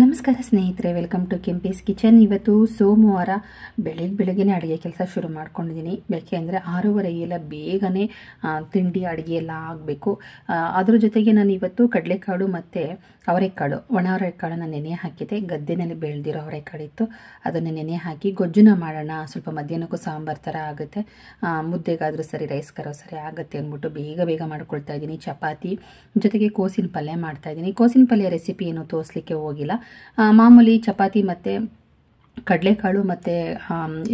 ನಮಸ್ಕಾರ ಸ್ನೇಹಿತರೆ welcome to ಕೆಂಪೇಸ್ kitchen ಇವತ್ತು ಸೋಮವಾರ ಬೆಳಗ್ಗೆ ಬೆಳಗ್ಗೆ ಅಡುಗೆ ಕೆಲಸ ಶುರು ಮಾಡ್ಕೊಂಡಿದ್ದೀನಿ ಯಾಕೆ ಅಂದರೆ ಎಲ್ಲ ಬೇಗನೆ ತಿಂಡಿ ಅಡುಗೆ ಎಲ್ಲ ಆಗಬೇಕು ಅದ್ರ ಜೊತೆಗೆ ನಾನು ಇವತ್ತು ಕಡಲೆಕಾಳು ಮತ್ತು ಅವರೆಕಾಳು ಒಣ ನಾನು ನೆನೆ ಹಾಕಿದೆ ಗದ್ದೆನಲ್ಲಿ ಬೆಳೆದಿರೋ ಅವರೆಕಾಳಿತ್ತು ಅದನ್ನು ನೆನೆ ಹಾಕಿ ಗೊಜ್ಜುನ ಮಾಡೋಣ ಸ್ವಲ್ಪ ಮಧ್ಯಾಹ್ನಕ್ಕೂ ಸಾಂಬಾರು ಥರ ಆಗುತ್ತೆ ಮುದ್ದೆಗಾದರೂ ಸರಿ ರೈಸ್ ಕರೋ ಸರಿ ಆಗುತ್ತೆ ಅಂದ್ಬಿಟ್ಟು ಬೇಗ ಬೇಗ ಮಾಡ್ಕೊಳ್ತಾ ಇದ್ದೀನಿ ಚಪಾತಿ ಜೊತೆಗೆ ಕೋಸಿನ ಪಲ್ಯ ಮಾಡ್ತಾಯಿದ್ದೀನಿ ಕೋಸಿನ ಪಲ್ಯ ರೆಸಿಪಿ ಏನು ತೋರಿಸ್ಲಿಕ್ಕೆ ಹೋಗಿಲ್ಲ ಮಾಮೂಲಿ ಚಪಾತಿ ಮತ್ತು ಕಡಲೆಕಾಳು ಮತ್ತು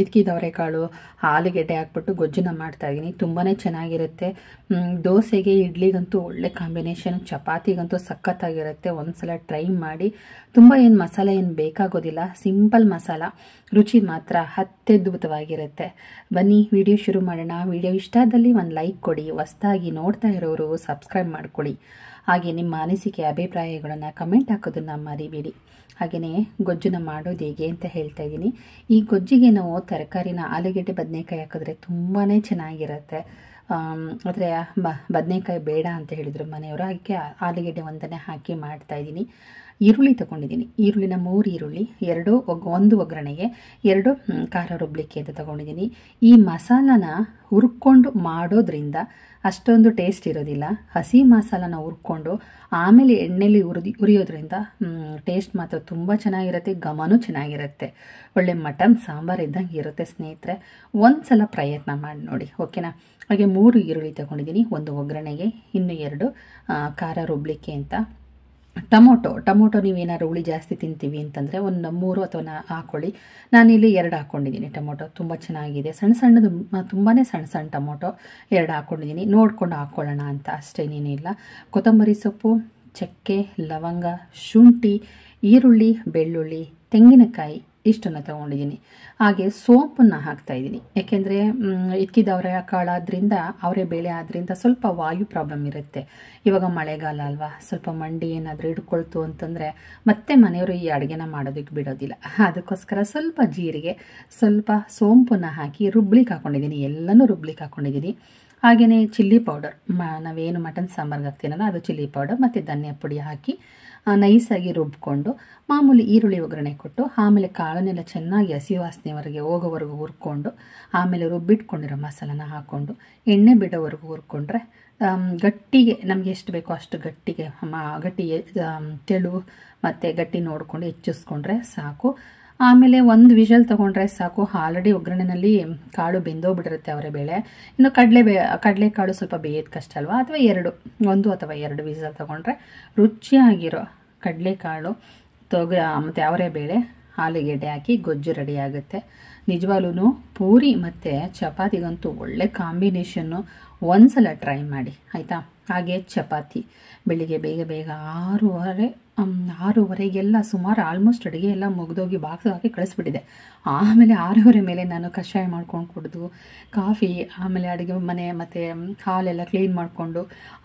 ಇದಕ್ಕಿ ದವರೆಕಾಳು ಆಲೂಗೆಡ್ಡೆ ಹಾಕ್ಬಿಟ್ಟು ಗೊಜ್ಜನ್ನ ಮಾಡ್ತಾಯಿದ್ದೀನಿ ತುಂಬಾ ಚೆನ್ನಾಗಿರುತ್ತೆ ದೋಸೆಗೆ ಇಡ್ಲಿಗಂತೂ ಒಳ್ಳೆ ಕಾಂಬಿನೇಷನ್ ಚಪಾತಿಗಂತೂ ಸಖತ್ತಾಗಿರುತ್ತೆ ಒಂದು ಸಲ ಟ್ರೈ ಮಾಡಿ ತುಂಬ ಏನು ಮಸಾಲೆ ಏನು ಬೇಕಾಗೋದಿಲ್ಲ ಸಿಂಪಲ್ ಮಸಾಲ ರುಚಿ ಮಾತ್ರ ಅತ್ಯದ್ಭುತವಾಗಿರುತ್ತೆ ಬನ್ನಿ ವಿಡಿಯೋ ಶುರು ಮಾಡೋಣ ವಿಡಿಯೋ ಇಷ್ಟಾದಲ್ಲಿ ಒಂದು ಲೈಕ್ ಕೊಡಿ ಹೊಸ್ದಾಗಿ ನೋಡ್ತಾ ಇರೋರು ಸಬ್ಸ್ಕ್ರೈಬ್ ಮಾಡ್ಕೊಳ್ಳಿ ಹಾಗೆ ನಿಮ್ಮ ಅನಿಸಿಕೆ ಅಭಿಪ್ರಾಯಗಳನ್ನು ಕಮೆಂಟ್ ಹಾಕೋದನ್ನು ಮರಿಬೇಡಿ ಹಾಗೆಯೇ ಗೊಜ್ಜನ್ನ ಮಾಡೋದು ಹೇಗೆ ಅಂತ ಹೇಳ್ತಾ ಇದ್ದೀನಿ ಈ ಗೊಜ್ಜಿಗೆ ನಾವು ತರಕಾರಿನ ಆಲೂಗಡ್ಡೆ ಬದನೆಕಾಯಿ ಹಾಕಿದ್ರೆ ತುಂಬಾ ಚೆನ್ನಾಗಿರುತ್ತೆ ಆದರೆ ಬ ಬದನೆಕಾಯಿ ಬೇಡ ಅಂತ ಹೇಳಿದರು ಮನೆಯವರು ಅದಕ್ಕೆ ಆಲೂಗೆಡ್ಡೆ ಒಂದನ್ನೇ ಹಾಕಿ ಮಾಡ್ತಾಯಿದ್ದೀನಿ ಈರುಳ್ಳಿ ತೊಗೊಂಡಿದ್ದೀನಿ ಈರುಳ್ಳಿನ ಮೂರು ಈರುಳ್ಳಿ ಎರಡು ಒಗ್ ಒಂದು ಒಗ್ಗರಣೆಗೆ ಎರಡು ಖಾರ ರುಬ್ಲಿಕ್ಕೆ ಅಂತ ತೊಗೊಂಡಿದ್ದೀನಿ ಈ ಮಸಾಲನ ಹುರ್ಕೊಂಡು ಮಾಡೋದ್ರಿಂದ ಅಷ್ಟೊಂದು ಟೇಸ್ಟ್ ಇರೋದಿಲ್ಲ ಹಸಿ ಮಸಾಲನ ಹುರ್ಕೊಂಡು ಆಮೇಲೆ ಎಣ್ಣೆಲಿ ಹುರಿದು ಉರಿಯೋದ್ರಿಂದ ಟೇಸ್ಟ್ ಮಾತ್ರ ತುಂಬ ಚೆನ್ನಾಗಿರುತ್ತೆ ಘಮನೂ ಚೆನ್ನಾಗಿರುತ್ತೆ ಒಳ್ಳೆ ಮಟನ್ ಸಾಂಬಾರು ಇದ್ದಂಗೆ ಇರುತ್ತೆ ಸ್ನೇಹಿತರೆ ಒಂದು ಸಲ ಪ್ರಯತ್ನ ಮಾಡಿ ನೋಡಿ ಓಕೆನಾ ಹಾಗೆ ಮೂರು ಈರುಳ್ಳಿ ತಗೊಂಡಿದ್ದೀನಿ ಒಂದು ಒಗ್ಗರಣೆಗೆ ಇನ್ನು ಎರಡು ಖಾರ ರುಬ್ಲಿಕ್ಕೆ ಅಂತ ಟೊಮೊಟೊ ಟೊಮೊಟೊ ನೀವೇನಾದ್ರು ಹುಳಿ ಜಾಸ್ತಿ ತಿಂತೀವಿ ಅಂತಂದರೆ ಒಂದು ಮೂರು ಅಥವಾ ನಾ ಹಾಕ್ಕೊಳ್ಳಿ ನಾನಿಲ್ಲಿ ಎರಡು ಹಾಕ್ಕೊಂಡಿದ್ದೀನಿ ಟೊಮೊಟೊ ತುಂಬ ಚೆನ್ನಾಗಿದೆ ಸಣ್ಣ ಸಣ್ಣದು ತುಂಬಾ ಸಣ್ಣ ಸಣ್ಣ ಟೊಮೊಟೊ ಎರಡು ಹಾಕ್ಕೊಂಡಿದ್ದೀನಿ ನೋಡ್ಕೊಂಡು ಹಾಕ್ಕೊಳ್ಳೋಣ ಅಂತ ಅಷ್ಟೇನೇನಿಲ್ಲ ಕೊತ್ತಂಬರಿ ಸೊಪ್ಪು ಚಕ್ಕೆ ಲವಂಗ ಶುಂಠಿ ಈರುಳ್ಳಿ ಬೆಳ್ಳುಳ್ಳಿ ತೆಂಗಿನಕಾಯಿ ಇಷ್ಟನ್ನು ತೊಗೊಂಡಿದ್ದೀನಿ ಹಾಗೆ ಸೋಪನ್ನು ಹಾಕ್ತಾಯಿದ್ದೀನಿ ಯಾಕೆಂದರೆ ಇಕ್ಕಿದವರೆ ಕಾಳಾದ್ರಿಂದ ಅವರೇ ಬೇಳೆ ಆದ್ದರಿಂದ ಸ್ವಲ್ಪ ವಾಯು ಪ್ರಾಬ್ಲಮ್ ಇರುತ್ತೆ ಇವಾಗ ಮಳೆಗಾಲ ಅಲ್ವಾ ಸ್ವಲ್ಪ ಮಂಡಿ ಏನಾದರೂ ಹಿಡ್ಕೊಳ್ತು ಅಂತಂದರೆ ಮತ್ತೆ ಮನೆಯವರು ಈ ಅಡುಗೆನ ಮಾಡೋದಕ್ಕೆ ಬಿಡೋದಿಲ್ಲ ಅದಕ್ಕೋಸ್ಕರ ಸ್ವಲ್ಪ ಜೀರಿಗೆ ಸ್ವಲ್ಪ ಸೋಂಪನ್ನು ಹಾಕಿ ರುಬ್ಲಿಕ್ಕೆ ಹಾಕೊಂಡಿದ್ದೀನಿ ಎಲ್ಲನೂ ರುಬ್ಲಿಕ್ಕೆ ಹಾಕೊಂಡಿದ್ದೀನಿ ಹಾಗೆಯೇ ಚಿಲ್ಲಿ ಪೌಡರ್ ಮ ನಾವೇನು ಮಟನ್ ಸಾಂಬಾರ್ಗೆ ಹಾಕ್ತೀನಲ್ಲ ಅದು ಚಿಲ್ಲಿ ಪೌಡರ್ ಮತ್ತು ಧನ್ಯ ಪುಡಿ ಹಾಕಿ ನೈಸಾಗಿ ರುಬ್ಕೊಂಡು ಮಾಮೂಲಿ ಈರುಳ್ಳಿ ಒಗ್ಗರಣೆ ಕೊಟ್ಟು ಆಮೇಲೆ ಕಾಳನ್ನೆಲ್ಲ ಚೆನ್ನಾಗಿ ಹಸಿ ವಾಸನೆವರೆಗೆ ಹೋಗೋವರೆಗೂ ಹುರ್ಕೊಂಡು ಆಮೇಲೆ ರುಬ್ಬಿಟ್ಕೊಂಡಿರೋ ಮಸಾಲನ ಹಾಕ್ಕೊಂಡು ಎಣ್ಣೆ ಬಿಡೋವರೆಗೂ ಹುರ್ಕೊಂಡ್ರೆ ಗಟ್ಟಿಗೆ ನಮಗೆ ಎಷ್ಟು ಬೇಕೋ ಅಷ್ಟು ಗಟ್ಟಿಗೆ ಗಟ್ಟಿ ತೆಳು ಮತ್ತು ಗಟ್ಟಿ ನೋಡಿಕೊಂಡು ಹೆಚ್ಚಿಸ್ಕೊಂಡ್ರೆ ಸಾಕು ಆಮೇಲೆ ಒಂದು ವಿಷಲ್ ತೊಗೊಂಡ್ರೆ ಸಾಕು ಆಲ್ರೆಡಿ ಒಗ್ಗರಣೆಯಲ್ಲಿ ಕಾಳು ಬೆಂದೋಗ್ಬಿಟ್ಟಿರುತ್ತೆ ಅವರ ಬೇಳೆ ಇನ್ನು ಕಡಲೆ ಬೇ ಕಾಳು ಸ್ವಲ್ಪ ಬೇಯೋದು ಕಷ್ಟ ಅಲ್ವಾ ಅಥವಾ ಎರಡು ಒಂದು ಅಥವಾ ಎರಡು ವಿಷಲ್ ತೊಗೊಂಡ್ರೆ ರುಚಿಯಾಗಿರೋ ಕಡಲೆಕಾಳು ತೊಗ ಮತ್ತು ಅವರೇ ಬೇಳೆ ಆಲೂಗೆಡ್ಡೆ ಹಾಕಿ ಗೊಜ್ಜು ರೆಡಿ ಆಗುತ್ತೆ ನಿಜವಾಗ್ಲೂ ಪೂರಿ ಮತ್ತು ಚಪಾತಿಗಂತೂ ಒಳ್ಳೆ ಕಾಂಬಿನೇಷನ್ನು ಒಂದು ಸಲ ಟ್ರೈ ಮಾಡಿ ಆಯಿತಾ ಹಾಗೆ ಚಪಾತಿ ಬೆಳಿಗ್ಗೆ ಬೇಗ ಬೇಗ ಆರೂವರೆ ಆರೂವರೆಗೆಲ್ಲ ಸುಮಾರು ಆಲ್ಮೋಸ್ಟ್ ಅಡುಗೆ ಎಲ್ಲ ಮುಗಿದೋಗಿ ಬಾಕ್ಸ್ ಹಾಕಿ ಕಳಿಸ್ಬಿಟ್ಟಿದೆ ಆಮೇಲೆ ಆರೂವರೆ ಮೇಲೆ ನಾನು ಕಷಾಯ ಮಾಡ್ಕೊಂಡು ಕುಡಿದು ಕಾಫಿ ಆಮೇಲೆ ಅಡುಗೆ ಮನೆ ಮತ್ತು ಹಾಲೆಲ್ಲ ಕ್ಲೀನ್ ಮಾಡಿಕೊಂಡು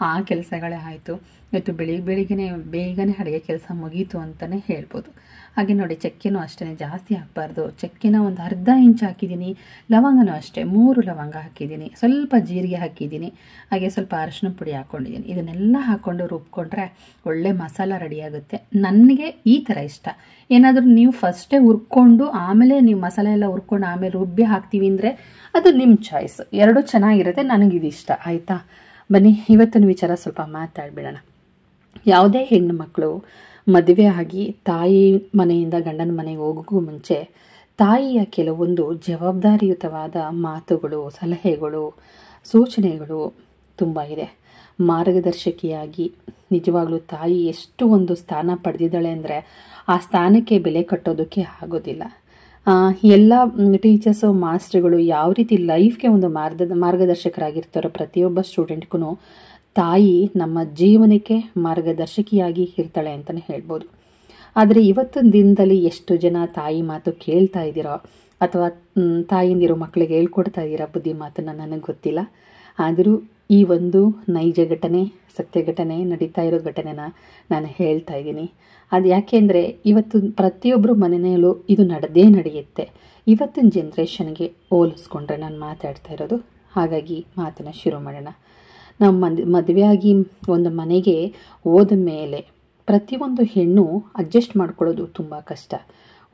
ಆ ಕೆಲಸಗಳೇ ಆಯಿತು ಇವತ್ತು ಬೆಳಿಗ್ಗೆ ಬೆಳಿಗ್ಗೆ ಬೇಗನೆ ಅಡುಗೆ ಕೆಲಸ ಮುಗೀತು ಅಂತಲೇ ಹೇಳ್ಬೋದು ಹಾಗೆ ನೋಡಿ ಚಕ್ಕೆನೂ ಅಷ್ಟೇ ಜಾಸ್ತಿ ಹಾಕಬಾರ್ದು ಚಕ್ಕೆನ ಒಂದು ಅರ್ಧ ಇಂಚ್ ಹಾಕಿದ್ದೀನಿ ಲವಂಗನೂ ಅಷ್ಟೇ ಮೂರು ಲವಂಗ ಹಾಕಿದ್ದೀನಿ ಸ್ವಲ್ಪ ಜೀರಿಗೆ ಹಾಕಿದ್ದೀನಿ ಹಾಗೆ ಸ್ವಲ್ಪ ಅರಶಿನ ಪುಡಿ ಹಾಕ್ಕೊಂಡಿದ್ದೀನಿ ಇದನ್ನೆಲ್ಲ ಹಾಕ್ಕೊಂಡು ರುಬ್ಕೊಂಡ್ರೆ ಒಳ್ಳೆ ಮಸಾಲ ರೆಡಿಯಾಗುತ್ತೆ ನನಗೆ ಈ ಥರ ಇಷ್ಟ ಏನಾದರೂ ನೀವು ಫಸ್ಟೇ ಹುರ್ಕೊಂಡು ಆಮೇಲೆ ನೀವು ಮಸಾಲೆ ಎಲ್ಲ ಹುರ್ಕೊಂಡು ಆಮೇಲೆ ರುಬ್ಬಿ ಹಾಕ್ತೀವಿ ಅಂದರೆ ಅದು ನಿಮ್ಮ ಚಾಯ್ಸ್ ಎರಡೂ ಚೆನ್ನಾಗಿರುತ್ತೆ ನನಗಿದು ಇಷ್ಟ ಆಯಿತಾ ಬನ್ನಿ ಇವತ್ತಿನ ವಿಚಾರ ಸ್ವಲ್ಪ ಮಾತಾಡ್ಬಿಡೋಣ ಯಾವುದೇ ಹೆಣ್ಣು ಮಕ್ಕಳು ಮದುವೆ ಆಗಿ ತಾಯಿ ಮನೆಯಿಂದ ಗಂಡನ ಮನೆಗೆ ಹೋಗೋಕ್ಕೂ ಮುಂಚೆ ತಾಯಿಯ ಕೆಲವೊಂದು ಜವಾಬ್ದಾರಿಯುತವಾದ ಮಾತುಗಳು ಸಲಹೆಗಳು ಸೂಚನೆಗಳು ತುಂಬ ಇದೆ ಮಾರ್ಗದರ್ಶಕಿಯಾಗಿ ನಿಜವಾಗ್ಲೂ ತಾಯಿ ಎಷ್ಟು ಒಂದು ಸ್ಥಾನ ಪಡೆದಿದ್ದಾಳೆ ಅಂದರೆ ಆ ಸ್ಥಾನಕ್ಕೆ ಬೆಲೆ ಕಟ್ಟೋದಕ್ಕೆ ಆಗೋದಿಲ್ಲ ಎಲ್ಲ ಟೀಚರ್ಸು ಮಾಸ್ಟ್ರುಗಳು ಯಾವ ರೀತಿ ಲೈಫ್ಗೆ ಒಂದು ಮಾರ್ಗದ ಮಾರ್ಗದರ್ಶಕರಾಗಿರ್ತಾರೋ ಪ್ರತಿಯೊಬ್ಬ ಸ್ಟೂಡೆಂಟ್ಗೂ ತಾಯಿ ನಮ್ಮ ಜೀವನಕ್ಕೆ ಮಾರ್ಗದರ್ಶಕಿಯಾಗಿ ಇರ್ತಾಳೆ ಅಂತಲೇ ಹೇಳ್ಬೋದು ಆದರೆ ಇವತ್ತಿನ ದಿನದಲ್ಲಿ ಎಷ್ಟು ಜನ ತಾಯಿ ಮಾತು ಕೇಳ್ತಾ ಇದ್ದೀರೋ ಅಥವಾ ತಾಯಿಂದಿರೋ ಮಕ್ಕಳಿಗೆ ಹೇಳ್ಕೊಡ್ತಾ ಇದ್ದೀರಾ ಬುದ್ಧಿ ಮಾತನ್ನು ನನಗೆ ಗೊತ್ತಿಲ್ಲ ಆದರೂ ಈ ಒಂದು ನೈಜ ಘಟನೆ ಸತ್ಯ ಘಟನೆ ನಡೀತಾ ಇರೋ ಘಟನೆನ ನಾನು ಹೇಳ್ತಾ ಇದ್ದೀನಿ ಅದು ಯಾಕೆಂದರೆ ಇವತ್ತು ಪ್ರತಿಯೊಬ್ಬರು ಮನೆಯಲ್ಲೂ ಇದು ನಡೆದೇ ನಡೆಯುತ್ತೆ ಇವತ್ತಿನ ಜನ್ರೇಷನ್ಗೆ ಹೋಲಿಸ್ಕೊಂಡ್ರೆ ನಾನು ಮಾತಾಡ್ತಾ ಇರೋದು ಹಾಗಾಗಿ ಮಾತನ್ನು ಶುರು ಮಾಡೋಣ ನಾವು ಮದ್ ಮದುವೆಯಾಗಿ ಒಂದು ಮನೆಗೆ ಹೋದ ಮೇಲೆ ಪ್ರತಿಯೊಂದು ಹೆಣ್ಣು ಅಡ್ಜಸ್ಟ್ ಮಾಡ್ಕೊಳ್ಳೋದು ತುಂಬ ಕಷ್ಟ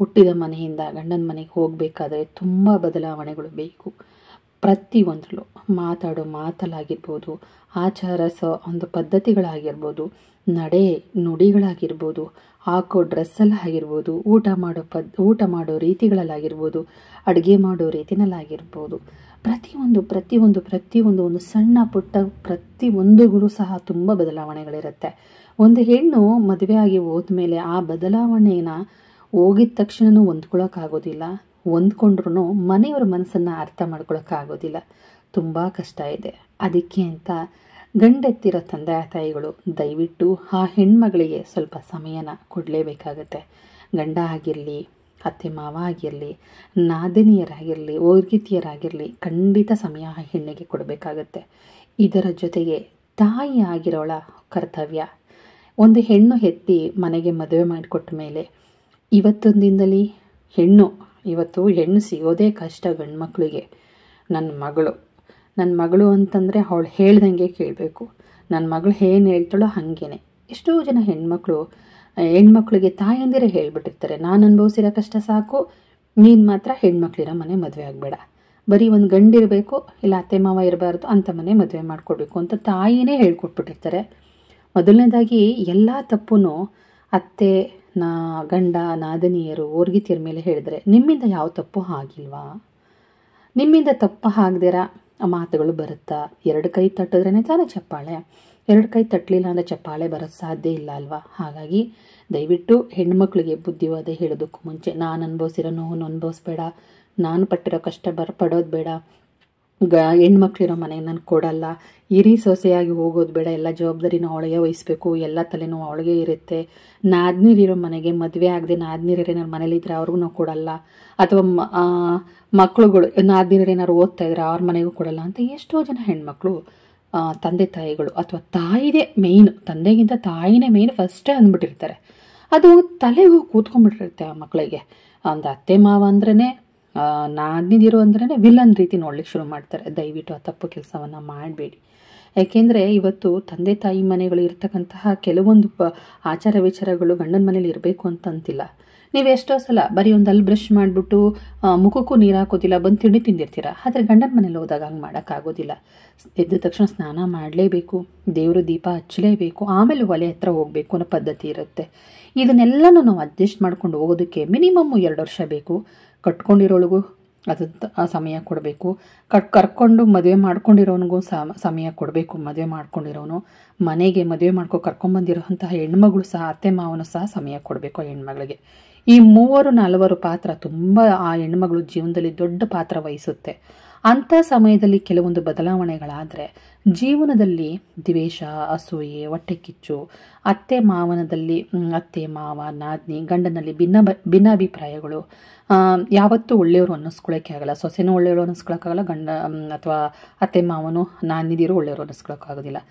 ಹುಟ್ಟಿದ ಮನೆಯಿಂದ ಗಂಡನ ಮನೆಗೆ ಹೋಗಬೇಕಾದ್ರೆ ತುಂಬ ಬದಲಾವಣೆಗಳು ಬೇಕು ಪ್ರತಿಯೊಂದರಲ್ಲೂ ಮಾತಾಡೋ ಮಾತಲ್ಲಾಗಿರ್ಬೋದು ಆಚಾರ ಸ ಒಂದು ಪದ್ಧತಿಗಳಾಗಿರ್ಬೋದು ನಡೆ ನುಡಿಗಳಾಗಿರ್ಬೋದು ಹಾಕೋ ಆಗಿರ್ಬೋದು ಊಟ ಮಾಡೋ ಪದ್ ಊಟ ಮಾಡೋ ರೀತಿಗಳಲ್ಲಾಗಿರ್ಬೋದು ಅಡುಗೆ ಮಾಡೋ ರೀತಿನಲ್ಲಾಗಿರ್ಬೋದು ಪ್ರತಿಯೊಂದು ಪ್ರತಿಯೊಂದು ಪ್ರತಿಯೊಂದು ಒಂದು ಸಣ್ಣ ಪುಟ್ಟ ಪ್ರತಿಯೊಂದುಗಳು ಸಹ ತುಂಬ ಬದಲಾವಣೆಗಳಿರುತ್ತೆ ಒಂದು ಹೆಣ್ಣು ಮದುವೆಯಾಗಿ ಹೋದ್ಮೇಲೆ ಆ ಬದಲಾವಣೆನ ಹೋಗಿದ ತಕ್ಷಣವೂ ಹೊಂದ್ಕೊಳ್ಳೋಕ್ಕಾಗೋದಿಲ್ಲ ಹೊಂದ್ಕೊಂಡ್ರೂ ಮನೆಯವ್ರ ಮನಸ್ಸನ್ನು ಅರ್ಥ ಮಾಡ್ಕೊಳ್ಳೋಕ್ಕಾಗೋದಿಲ್ಲ ತುಂಬ ಕಷ್ಟ ಇದೆ ಅದಕ್ಕೆ ಅಂತ ಗಂಡೆತ್ತಿರೋ ತಂದೆ ತಾಯಿಗಳು ದಯವಿಟ್ಟು ಆ ಹೆಣ್ಮಗಳಿಗೆ ಸ್ವಲ್ಪ ಸಮಯನ ಕೊಡಲೇಬೇಕಾಗತ್ತೆ ಗಂಡ ಆಗಿರಲಿ ಅತ್ತೆ ಮಾವ ಆಗಿರಲಿ ನಾದಿನಿಯರಾಗಿರಲಿ ಓರ್ಗಿತಿಯರಾಗಿರಲಿ ಖಂಡಿತ ಸಮಯ ಹೆಣ್ಣಿಗೆ ಕೊಡಬೇಕಾಗತ್ತೆ ಇದರ ಜೊತೆಗೆ ತಾಯಿ ಆಗಿರೋಳ ಕರ್ತವ್ಯ ಒಂದು ಹೆಣ್ಣು ಎತ್ತಿ ಮನೆಗೆ ಮದುವೆ ಮಾಡಿಕೊಟ್ಟ ಮೇಲೆ ಇವತ್ತೊಂದು ದಿನದಲ್ಲಿ ಹೆಣ್ಣು ಇವತ್ತು ಹೆಣ್ಣು ಸಿಗೋದೇ ಕಷ್ಟ ಗಂಡು ಮಕ್ಕಳಿಗೆ ನನ್ನ ಮಗಳು ನನ್ನ ಮಗಳು ಅಂತಂದರೆ ಅವಳು ಹೇಳ್ದಂಗೆ ಕೇಳಬೇಕು ನನ್ನ ಮಗಳು ಏನು ಹೇಳ್ತಾಳೋ ಹಾಗೇನೆ ಎಷ್ಟೋ ಜನ ಹೆಣ್ಮಕ್ಳು ಹೆಣ್ಮಕ್ಳಿಗೆ ತಾಯಂದಿರೇ ಹೇಳ್ಬಿಟ್ಟಿರ್ತಾರೆ ನಾನು ಅನುಭವಿಸಿರೋ ಕಷ್ಟ ಸಾಕು ನೀನು ಮಾತ್ರ ಹೆಣ್ಮಕ್ಳಿರೋ ಮನೆ ಮದುವೆ ಆಗಬೇಡ ಬರೀ ಒಂದು ಗಂಡಿರಬೇಕು ಇಲ್ಲ ಅತ್ತೆ ಮಾವ ಇರಬಾರ್ದು ಅಂತ ಮನೆ ಮದುವೆ ಮಾಡಿಕೊಡ್ಬೇಕು ಅಂತ ತಾಯಿನೇ ಹೇಳ್ಕೊಟ್ಬಿಟ್ಟಿರ್ತಾರೆ ಮೊದಲನೇದಾಗಿ ಎಲ್ಲ ತಪ್ಪು ಅತ್ತೆ ನಾ ಗಂಡ ನಾದನಿಯರು ಓರ್ಗಿತಿಯರ ಮೇಲೆ ಹೇಳಿದರೆ ನಿಮ್ಮಿಂದ ಯಾವ ತಪ್ಪು ಆಗಿಲ್ವಾ ನಿಮ್ಮಿಂದ ತಪ್ಪು ಆಗದಿರ ಮಾತುಗಳು ಬರುತ್ತಾ ಎರಡು ಕೈ ತಟ್ಟಿದ್ರೇ ತಾನೇ ಚಪ್ಪಾಳೆ ಎರಡು ಕೈ ತಟ್ಟಲಿಲ್ಲ ಅಂದರೆ ಚಪ್ಪಾಳೆ ಬರೋದು ಸಾಧ್ಯ ಇಲ್ಲ ಅಲ್ವಾ ಹಾಗಾಗಿ ದಯವಿಟ್ಟು ಹೆಣ್ಮಕ್ಳಿಗೆ ಬುದ್ಧಿವಾದ ಹೇಳೋದಕ್ಕೂ ಮುಂಚೆ ನಾನು ಅನುಭವಿಸಿರೋ ನೋವನ್ನು ಅನುಭವಿಸ್ಬೇಡ ನಾನು ಪಟ್ಟಿರೋ ಕಷ್ಟ ಬರ ಪಡೋದು ಬೇಡ ಗ ಹೆಣ್ಮಕ್ಳಿರೋ ಮನೆಗೆ ನಾನು ಕೊಡಲ್ಲ ಇರಿ ಸೊಸೆಯಾಗಿ ಹೋಗೋದು ಬೇಡ ಎಲ್ಲ ಜವಾಬ್ದಾರಿನ ಅವಳಿಗೆ ವಹಿಸ್ಬೇಕು ಎಲ್ಲ ತಲೆನೂ ಅವಳಿಗೆ ಇರುತ್ತೆ ನಾದ್ನೀರಿರೋ ಮನೆಗೆ ಮದುವೆ ಆಗದೆ ನಾದ್ನೀರು ಏನಾರು ಇದ್ದರೆ ಅವ್ರಿಗೂ ನಾವು ಕೊಡಲ್ಲ ಅಥವಾ ಮಕ್ಕಳುಗಳು ನಾದ್ನೀರು ಏನಾರು ಓದ್ತಾ ಇದ್ರೆ ಅವ್ರ ಮನೆಗೂ ಕೊಡಲ್ಲ ಅಂತ ಎಷ್ಟೋ ಜನ ಹೆಣ್ಮಕ್ಳು ತಂದೆ ತಾಯಿಗಳು ಅಥವಾ ತಾಯಿದೇ ಮೇಯ್ನ್ ತಂದೆಗಿಂತ ತಾಯಿನೇ ಮೇಯ್ನ್ ಫಸ್ಟೇ ಅಂದ್ಬಿಟ್ಟಿರ್ತಾರೆ ಅದು ತಲೆಗೂ ಕೂತ್ಕೊಂಡ್ಬಿಟ್ಟಿರುತ್ತೆ ಆ ಮಕ್ಕಳಿಗೆ ಒಂದು ಅತ್ತೆ ಮಾವ ಅಂದ್ರೇ ನಾದಿದಿರು ಅಂದ್ರೇ ವಿಲನ್ ರೀತಿ ನೋಡ್ಲಿಕ್ಕೆ ಶುರು ಮಾಡ್ತಾರೆ ದಯವಿಟ್ಟು ಆ ತಪ್ಪು ಕೆಲಸವನ್ನು ಮಾಡಬೇಡಿ ಯಾಕೆಂದರೆ ಇವತ್ತು ತಂದೆ ತಾಯಿ ಮನೆಗಳು ಇರ್ತಕ್ಕಂತಹ ಕೆಲವೊಂದು ಆಚಾರ ವಿಚಾರಗಳು ಗಂಡನ ಮನೇಲಿ ಇರಬೇಕು ಅಂತಂತಿಲ್ಲ ನೀವು ಎಷ್ಟೋ ಸಲ ಬರೀ ಒಂದಲ್ಲಿ ಬ್ರಷ್ ಮಾಡಿಬಿಟ್ಟು ಮುಖಕ್ಕೂ ನೀರು ಹಾಕೋದಿಲ್ಲ ಬಂದು ತಿಂಡಿ ತಿಂದಿರ್ತೀರ ಆದರೆ ಗಂಡನ ಮನೇಲಿ ಹೋದಾಗ ಹಂಗೆ ಮಾಡೋಕ್ಕಾಗೋದಿಲ್ಲ ಎದ್ದ ತಕ್ಷಣ ಸ್ನಾನ ಮಾಡಲೇಬೇಕು ದೇವರು ದೀಪ ಹಚ್ಚಲೇಬೇಕು ಆಮೇಲೆ ಒಲೆ ಹತ್ರ ಹೋಗಬೇಕು ಅನ್ನೋ ಪದ್ಧತಿ ಇರುತ್ತೆ ಇದನ್ನೆಲ್ಲನೂ ನಾವು ಅಡ್ಜಸ್ಟ್ ಮಾಡ್ಕೊಂಡು ಹೋಗೋದಕ್ಕೆ ಮಿನಿಮಮ್ಮು ಎರಡು ವರ್ಷ ಬೇಕು ಕಟ್ಕೊಂಡಿರೋಳಿಗೂ ಆ ಸಮಯ ಕೊಡಬೇಕು ಕಟ್ ಕರ್ಕೊಂಡು ಮದುವೆ ಮಾಡ್ಕೊಂಡಿರೋನಿಗೂ ಸಮಯ ಕೊಡಬೇಕು ಮದುವೆ ಮಾಡ್ಕೊಂಡಿರೋನು ಮನೆಗೆ ಮದುವೆ ಮಾಡ್ಕೊ ಕರ್ಕೊಂಡ್ಬಂದಿರೋಂತಹ ಹೆಣ್ಮಗಳು ಸಹ ಅತ್ತೆ ಮಾವನು ಸಹ ಸಮಯ ಕೊಡಬೇಕು ಆ ಹೆಣ್ಮಗಳಿಗೆ ಈ ಮೂವರು ನಾಲ್ವರು ಪಾತ್ರ ತುಂಬ ಆ ಹೆಣ್ಮಗಳು ಜೀವನದಲ್ಲಿ ದೊಡ್ಡ ಪಾತ್ರ ವಹಿಸುತ್ತೆ ಅಂಥ ಸಮಯದಲ್ಲಿ ಕೆಲವೊಂದು ಬದಲಾವಣೆಗಳಾದರೆ ಜೀವನದಲ್ಲಿ ದ್ವೇಷ ಅಸೂಯೆ ಹೊಟ್ಟೆ ಕಿಚ್ಚು ಅತ್ತೆ ಮಾವನದಲ್ಲಿ ಅತ್ತೆ ಮಾವ ನಾದ್ನಿ ಗಂಡನಲ್ಲಿ ಭಿನ್ನ ಭಿನ್ನಾಭಿಪ್ರಾಯಗಳು ಯಾವತ್ತೂ ಒಳ್ಳೆಯವರು ಅನ್ನಿಸ್ಕೊಳ್ಳೋಕ್ಕೆ ಆಗಲ್ಲ ಸೊಸೆನೂ ಒಳ್ಳೆಯವರು ಅನ್ನಿಸ್ಕೊಳ್ಳೋಕ್ಕಾಗಲ್ಲ ಗಂಡ ಅಥವಾ ಅತ್ತೆ ಮಾವನು ನಾನಿದಿರೋ ಒಳ್ಳೆಯವರು ಅನ್ನಿಸ್ಕೊಳ್ಳೋಕ್ಕಾಗೋದಿಲ್ಲ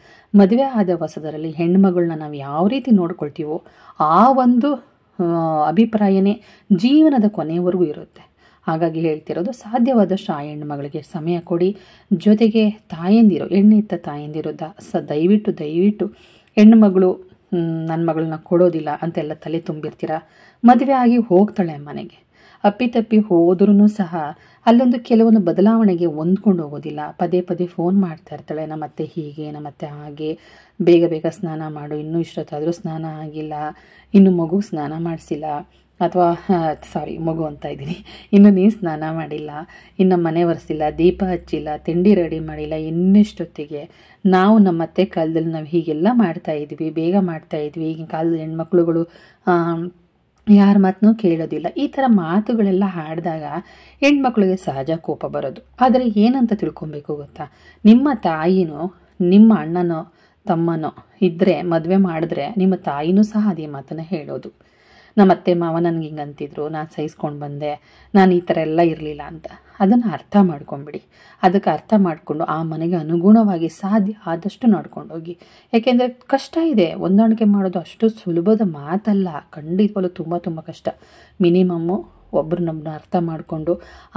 ಮದುವೆ ಆದ ಹೊಸದರಲ್ಲಿ ಹೆಣ್ಮಗಳನ್ನ ನಾವು ಯಾವ ರೀತಿ ನೋಡ್ಕೊಳ್ತೀವೋ ಆ ಒಂದು ಅಭಿಪ್ರಾಯನೇ ಜೀವನದ ಕೊನೆಯವರೆಗೂ ಇರುತ್ತೆ ಹಾಗಾಗಿ ಹೇಳ್ತಿರೋದು ಸಾಧ್ಯವಾದಷ್ಟು ಆ ಮಗಳಿಗೆ ಸಮಯ ಕೊಡಿ ಜೊತೆಗೆ ತಾಯಂದಿರು ಹೆಣ್ಣಿತ್ತ ತಾಯಂದಿರು ದ ಸ ದಯವಿಟ್ಟು ದಯವಿಟ್ಟು ಮಗಳು ನನ್ನ ಮಗಳನ್ನ ಕೊಡೋದಿಲ್ಲ ಅಂತೆಲ್ಲ ತಲೆ ತುಂಬಿರ್ತೀರ ಮದುವೆ ಆಗಿ ಹೋಗ್ತಾಳೆ ಮನೆಗೆ ಅಪ್ಪಿತಪ್ಪಿ ಹೋದ್ರೂ ಸಹ ಅಲ್ಲೊಂದು ಕೆಲವೊಂದು ಬದಲಾವಣೆಗೆ ಹೊಂದ್ಕೊಂಡು ಹೋಗೋದಿಲ್ಲ ಪದೇ ಪದೇ ಫೋನ್ ಮಾಡ್ತಾ ಇರ್ತಾಳೆ ನಮ್ಮತ್ತೆ ಹೀಗೆ ನಮ್ಮತ್ತೆ ಹಾಗೆ ಬೇಗ ಬೇಗ ಸ್ನಾನ ಮಾಡು ಇನ್ನೂ ಇಷ್ಟೊತ್ತಾದರೂ ಸ್ನಾನ ಆಗಿಲ್ಲ ಇನ್ನು ಮಗು ಸ್ನಾನ ಮಾಡಿಸಿಲ್ಲ ಅಥವಾ ಸಾರಿ ಮಗು ಅಂತ ಇದ್ದೀನಿ ಇನ್ನು ನೀನು ಸ್ನಾನ ಮಾಡಿಲ್ಲ ಇನ್ನು ಮನೆ ಒರೆಸಿಲ್ಲ ದೀಪ ಹಚ್ಚಿಲ್ಲ ತಿಂಡಿ ರೆಡಿ ಮಾಡಿಲ್ಲ ಇನ್ನಿಷ್ಟೊತ್ತಿಗೆ ನಾವು ನಮ್ಮತ್ತೆ ಕಾಲದಲ್ಲಿ ನಾವು ಹೀಗೆಲ್ಲ ಮಾಡ್ತಾ ಇದ್ವಿ ಬೇಗ ಮಾಡ್ತಾ ಇದ್ವಿ ಈಗಿನ ಕಾಲದ ಹೆಣ್ಮಕ್ಳುಗಳು ಯಾರ ಮಾತನ್ನೂ ಕೇಳೋದಿಲ್ಲ ಈ ಥರ ಮಾತುಗಳೆಲ್ಲ ಹಾಡಿದಾಗ ಹೆಣ್ಮಕ್ಳಿಗೆ ಸಹಜ ಕೋಪ ಬರೋದು ಆದರೆ ಏನಂತ ತಿಳ್ಕೊಬೇಕು ಗೊತ್ತಾ ನಿಮ್ಮ ತಾಯಿನೋ ನಿಮ್ಮ ಅಣ್ಣನೋ ತಮ್ಮನೋ ಇದ್ದರೆ ಮದುವೆ ಮಾಡಿದ್ರೆ ನಿಮ್ಮ ತಾಯಿನೂ ಸಹ ಅದೇ ಮಾತನ್ನು ಹೇಳೋದು ನಮ್ಮ ಅತ್ತೆ ಮಾವ ನನಗೆ ಹಿಂಗೆ ಅಂತಿದ್ರು ನಾನು ಸಹಿಸ್ಕೊಂಡು ಬಂದೆ ನಾನು ಈ ಥರ ಎಲ್ಲ ಇರಲಿಲ್ಲ ಅಂತ ಅದನ್ನು ಅರ್ಥ ಮಾಡ್ಕೊಂಬಿಡಿ ಅದಕ್ಕೆ ಅರ್ಥ ಮಾಡಿಕೊಂಡು ಆ ಮನೆಗೆ ಅನುಗುಣವಾಗಿ ಸಾಧ್ಯ ಆದಷ್ಟು ನಡ್ಕೊಂಡೋಗಿ ಯಾಕೆಂದರೆ ಕಷ್ಟ ಇದೆ ಹೊಂದಾಣಿಕೆ ಮಾಡೋದು ಅಷ್ಟು ಸುಲಭದ ಮಾತಲ್ಲ ಖಂಡಿತವಲ್ಲೂ ತುಂಬ ತುಂಬ ಕಷ್ಟ ಮಿನಿಮಮ್ಮು ಒಬ್ಬರು ನಮ್ಮನ್ನ ಅರ್ಥ ಮಾಡಿಕೊಂಡು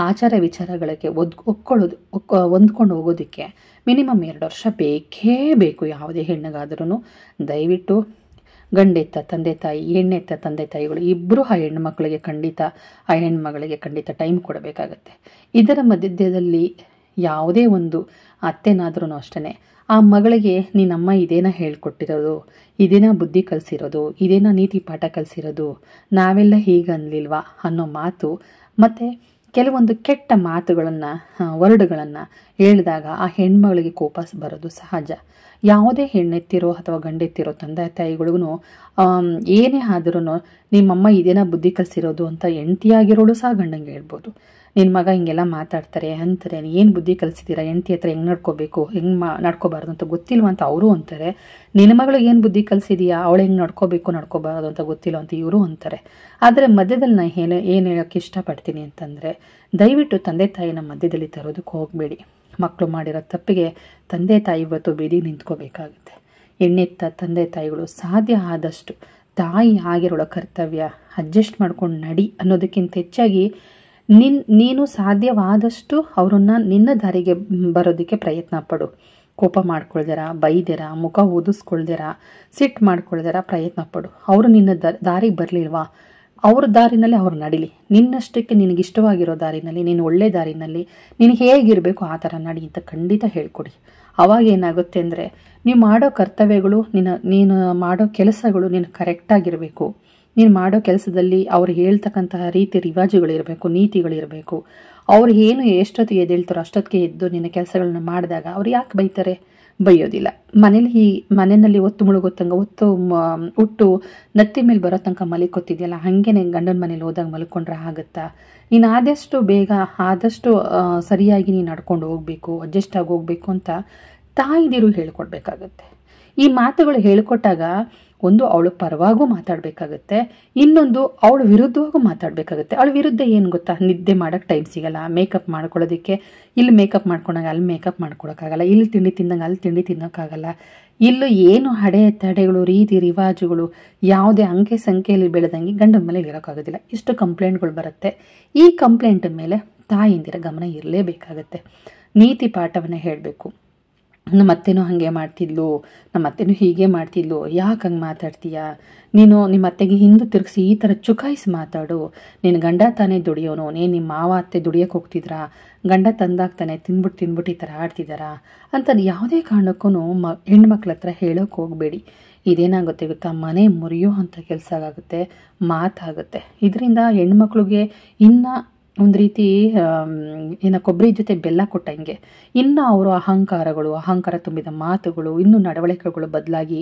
ಆಚಾರ ವಿಚಾರಗಳಿಗೆ ಒದ್ ಒಕ್ಕೊಳ್ಳೋದು ಒಕ್ಕ ಹೊಂದ್ಕೊಂಡು ಹೋಗೋದಕ್ಕೆ ಮಿನಿಮಮ್ ಎರಡು ವರ್ಷ ಬೇಕೇ ಬೇಕು ಯಾವುದೇ ಹೆಣ್ಣಿಗಾದ್ರೂ ದಯವಿಟ್ಟು ಗಂಡೆತ್ತ ತಂದೆ ತಾಯಿ ಹೆಣ್ಣೆತ್ತ ತಂದೆ ತಾಯಿಗಳು ಇಬ್ಬರು ಆ ಮಕ್ಕಳಿಗೆ ಖಂಡಿತ ಆ ಮಗಳಿಗೆ ಖಂಡಿತ ಟೈಮ್ ಕೊಡಬೇಕಾಗತ್ತೆ ಇದರ ಮಧ್ಯದಲ್ಲಿ ಯಾವುದೇ ಒಂದು ಅತ್ತೆನಾದ್ರೂ ಅಷ್ಟೇ ಆ ಮಗಳಿಗೆ ನಿನ್ನಮ್ಮ ಇದೇನ ಹೇಳ್ಕೊಟ್ಟಿರೋದು ಇದೇನ ಬುದ್ಧಿ ಕಲಿಸಿರೋದು ಇದೇನ ನೀತಿ ಪಾಠ ಕಲಿಸಿರೋದು ನಾವೆಲ್ಲ ಹೀಗೆ ಅನ್ಲಿಲ್ವಾ ಅನ್ನೋ ಮಾತು ಮತ್ತು ಕೆಲವೊಂದು ಕೆಟ್ಟ ಮಾತುಗಳನ್ನು ವರ್ಡ್ಗಳನ್ನು ಹೇಳಿದಾಗ ಆ ಹೆಣ್ಮಗಳಿಗೆ ಕೋಪ ಬರೋದು ಸಹಜ ಯಾವುದೇ ಹೆಣ್ಣೆತ್ತಿರೋ ಅಥವಾ ಗಂಡೆತ್ತಿರೋ ತಂದೆ ತಾಯಿಗಳಿಗೂ ಏನೇ ಆದ್ರೂ ನಿಮ್ಮಮ್ಮ ಇದೇನ ಬುದ್ಧಿ ಕಲಿಸಿರೋದು ಅಂತ ಹೆಂಡ್ತಿಯಾಗಿರೋಳು ಸಹ ಗಂಡಂಗೆ ಹೇಳ್ಬೋದು ನಿನ್ನ ಮಗ ಹಿಂಗೆಲ್ಲ ಮಾತಾಡ್ತಾರೆ ಅಂತಾರೆ ಏನು ಬುದ್ಧಿ ಕಲಿಸಿದ್ದೀರಾ ಹೆಂಡತಿ ಹತ್ರ ಹೆಂಗೆ ನಡ್ಕೋಬೇಕು ಹೆಂಗೆ ಮಾ ನಡ್ಕೋಬಾರ್ದು ಅಂತ ಗೊತ್ತಿಲ್ಲ ಅಂತ ಅವರು ಅಂತಾರೆ ನಿನ್ನ ಮಗಳಿಗೆ ಏನು ಬುದ್ಧಿ ಕಲಿಸಿದೀಯಾ ಅವಳು ಹೆಂಗೆ ನಡ್ಕೋಬೇಕು ನಡ್ಕೋಬಾರ್ದು ಅಂತ ಗೊತ್ತಿಲ್ಲ ಅಂತ ಇವರು ಅಂತಾರೆ ಆದರೆ ಮಧ್ಯದಲ್ಲಿ ನಾನು ಹೇಳ ಏನು ಹೇಳೋಕ್ಕೆ ಇಷ್ಟಪಡ್ತೀನಿ ಅಂತಂದರೆ ದಯವಿಟ್ಟು ತಂದೆ ತಾಯಿನ ಮಧ್ಯದಲ್ಲಿ ತರೋದಕ್ಕೆ ಹೋಗಬೇಡಿ ಮಕ್ಕಳು ಮಾಡಿರೋ ತಪ್ಪಿಗೆ ತಂದೆ ತಾಯಿ ಇವತ್ತು ಬೇದಿ ನಿಂತ್ಕೋಬೇಕಾಗುತ್ತೆ ಹೆಣ್ಣೆತ್ತ ತಂದೆ ತಾಯಿಗಳು ಸಾಧ್ಯ ಆದಷ್ಟು ತಾಯಿ ಆಗಿರೋ ಕರ್ತವ್ಯ ಅಡ್ಜಸ್ಟ್ ಮಾಡ್ಕೊಂಡು ನಡಿ ಅನ್ನೋದಕ್ಕಿಂತ ಹೆಚ್ಚಾಗಿ ನಿನ್ ನೀನು ಸಾಧ್ಯವಾದಷ್ಟು ಅವರನ್ನು ನಿನ್ನ ದಾರಿಗೆ ಬರೋದಕ್ಕೆ ಪ್ರಯತ್ನ ಪಡು ಕೋಪ ಮಾಡ್ಕೊಳ್ದಿರ ಬೈದಿರ ಮುಖ ಓದಿಸ್ಕೊಳ್ದಿರ ಸಿಟ್ಟು ಮಾಡ್ಕೊಳ್ದಿರ ಪ್ರಯತ್ನ ಪಡು ಅವರು ನಿನ್ನ ದಾರಿಗೆ ಬರಲಿಲ್ವಾ ಅವ್ರ ದಾರಿನಲ್ಲಿ ಅವ್ರು ನಡೀಲಿ ನಿನ್ನಷ್ಟಕ್ಕೆ ನಿನಗಿಷ್ಟವಾಗಿರೋ ದಾರಿನಲ್ಲಿ ನೀನು ಒಳ್ಳೆ ದಾರಿನಲ್ಲಿ ನಿನಗೆ ಹೇಗಿರಬೇಕು ಆ ಥರ ನಡಿ ಅಂತ ಖಂಡಿತ ಹೇಳ್ಕೊಡಿ ಅವಾಗ ಏನಾಗುತ್ತೆ ಅಂದರೆ ನೀವು ಮಾಡೋ ಕರ್ತವ್ಯಗಳು ನಿನ್ನ ನೀನು ಮಾಡೋ ಕೆಲಸಗಳು ನೀನು ಕರೆಕ್ಟಾಗಿರಬೇಕು ನೀನು ಮಾಡೋ ಕೆಲಸದಲ್ಲಿ ಅವ್ರು ಹೇಳ್ತಕ್ಕಂತಹ ರೀತಿ ರಿವಾಜುಗಳಿರಬೇಕು ನೀತಿಗಳಿರಬೇಕು ಅವ್ರು ಏನು ಎಷ್ಟೊತ್ತಿಗೆ ಎದ್ದೇಳ್ತಾರೋ ಅಷ್ಟೊತ್ತಿಗೆ ಎದ್ದು ನಿನ್ನ ಕೆಲಸಗಳನ್ನ ಮಾಡಿದಾಗ ಅವ್ರು ಯಾಕೆ ಬೈತಾರೆ ಬೈಯೋದಿಲ್ಲ ಮನೇಲಿ ಈ ಮನೆಯಲ್ಲಿ ಒತ್ತು ಮುಳುಗೊತ್ತಂಗೆ ಒತ್ತು ಉಟ್ಟು ನತ್ತಿ ಮೇಲೆ ಬರೋ ತನಕ ಮಲಿಕೊತ್ತಿದೆಯಲ್ಲ ಹಾಗೆ ಗಂಡನ ಮನೇಲಿ ಹೋದಾಗ ಮಲ್ಕೊಂಡ್ರೆ ಆಗುತ್ತಾ ನೀನು ಆದಷ್ಟು ಬೇಗ ಆದಷ್ಟು ಸರಿಯಾಗಿ ನೀನು ನಡ್ಕೊಂಡು ಹೋಗಬೇಕು ಅಡ್ಜಸ್ಟ್ ಆಗಿ ಹೋಗಬೇಕು ಅಂತ ತಾಯಿದಿರು ಹೇಳ್ಕೊಡ್ಬೇಕಾಗತ್ತೆ ಈ ಮಾತುಗಳು ಹೇಳ್ಕೊಟ್ಟಾಗ ಒಂದು ಅವಳು ಪರವಾಗೂ ಮಾತಾಡಬೇಕಾಗುತ್ತೆ ಇನ್ನೊಂದು ಅವಳು ವಿರುದ್ಧವಾಗೂ ಮಾತಾಡಬೇಕಾಗುತ್ತೆ ಅವಳ ವಿರುದ್ಧ ಏನು ಗೊತ್ತಾ ನಿದ್ದೆ ಮಾಡೋಕ್ಕೆ ಟೈಮ್ ಸಿಗಲ್ಲ ಮೇಕಪ್ ಮಾಡ್ಕೊಳ್ಳೋದಕ್ಕೆ ಇಲ್ಲಿ ಮೇಕಪ್ ಮಾಡ್ಕೊಂಡಾಗ ಅಲ್ಲಿ ಮೇಕಪ್ ಮಾಡ್ಕೊಳಕ್ಕಾಗಲ್ಲ ಇಲ್ಲಿ ತಿಂಡಿ ತಿಂದಂಗೆ ಅಲ್ಲಿ ತಿಂಡಿ ತಿನ್ನೋಕ್ಕಾಗಲ್ಲ ಇಲ್ಲೂ ಏನು ಹಡೆ ತಡೆಗಳು ರೀತಿ ರಿವಾಜುಗಳು ಯಾವುದೇ ಅಂಕೆ ಸಂಖ್ಯೆಯಲ್ಲಿ ಬೆಳೆದಂಗೆ ಗಂಡನ ಮೇಲೆ ಇರೋಕ್ಕಾಗೋದಿಲ್ಲ ಇಷ್ಟು ಕಂಪ್ಲೇಂಟ್ಗಳು ಬರುತ್ತೆ ಈ ಕಂಪ್ಲೇಂಟ್ ಮೇಲೆ ತಾಯಿಂದಿರ ಗಮನ ಇರಲೇಬೇಕಾಗತ್ತೆ ನೀತಿ ಪಾಠವನ್ನು ಹೇಳಬೇಕು ನಮ್ಮ ಅತ್ತೆನೂ ಹಾಗೆ ಮಾಡ್ತಿದ್ಲು ನಮ್ಮ ಅತ್ತೆನೂ ಹೀಗೆ ಮಾಡ್ತಿದ್ಲು ಯಾಕೆ ಹಂಗೆ ಮಾತಾಡ್ತೀಯಾ ನೀನು ನಿಮ್ಮ ಅತ್ತೆಗೆ ಹಿಂದೆ ತಿರುಗಿಸಿ ಈ ಥರ ಚುಕಾಯಿಸಿ ಮಾತಾಡು ನೀನು ಗಂಡ ತಾನೇ ದುಡಿಯೋನು ನೀನು ನಿಮ್ಮ ಮಾವ ಅತ್ತೆ ದುಡಿಯೋಕೆ ಹೋಗ್ತಿದ್ರಾ ಗಂಡ ತಂದಾಗ್ತಾನೆ ತಿಂದ್ಬಿಟ್ಟು ತಿಂದ್ಬಿಟ್ಟು ಈ ಥರ ಆಡ್ತಿದ್ದಾರಾ ಅಂತ ಯಾವುದೇ ಕಾರಣಕ್ಕೂ ಮ ಹೆಣ್ಮಕ್ಳ ಹತ್ರ ಹೇಳೋಕೆ ಹೋಗಬೇಡಿ ಇದೇನಾಗುತ್ತೆ ಗೊತ್ತಾ ಮನೆ ಮುರಿಯೋ ಅಂಥ ಕೆಲಸ ಆಗುತ್ತೆ ಮಾತಾಗುತ್ತೆ ಇದರಿಂದ ಹೆಣ್ಮಕ್ಳಿಗೆ ಇನ್ನೂ ಒಂದು ರೀತಿ ಏನ ಕೊಬ್ಬರಿ ಜೊತೆ ಬೆಲ್ಲ ಕೊಟ್ಟಂಗೆ ಇನ್ನು ಅವರು ಅಹಂಕಾರಗಳು ಅಹಂಕಾರ ತುಂಬಿದ ಮಾತುಗಳು ಇನ್ನೂ ನಡವಳಿಕೆಗಳು ಬದಲಾಗಿ